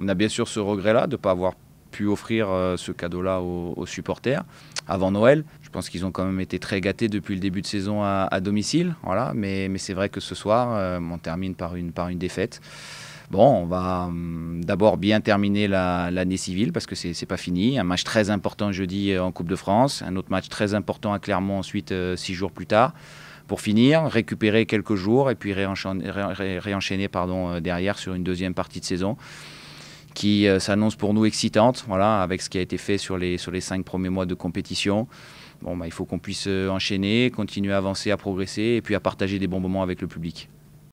On a bien sûr ce regret-là de ne pas avoir pu offrir euh, ce cadeau-là aux, supporters avant Noël. Je pense qu'ils ont quand même été très gâtés depuis le début de saison à, domicile. Voilà. Mais, c'est vrai que ce soir, euh, on termine par une, par une défaite. Bon, on va hum, d'abord bien terminer l'année civile parce que c'est pas fini. Un match très important jeudi euh, en Coupe de France, un autre match très important à Clermont ensuite six jours plus tard. Pour finir, récupérer quelques jours et puis réenchaîner, pardon, derrière sur une deuxième partie de saison qui euh, s'annonce pour nous excitante, voilà, avec ce qui a été fait sur les, sur les cinq premiers mois de compétition. Bon, bah, il faut qu'on puisse euh, enchaîner, continuer à avancer, à progresser et puis à partager des bons moments avec le public.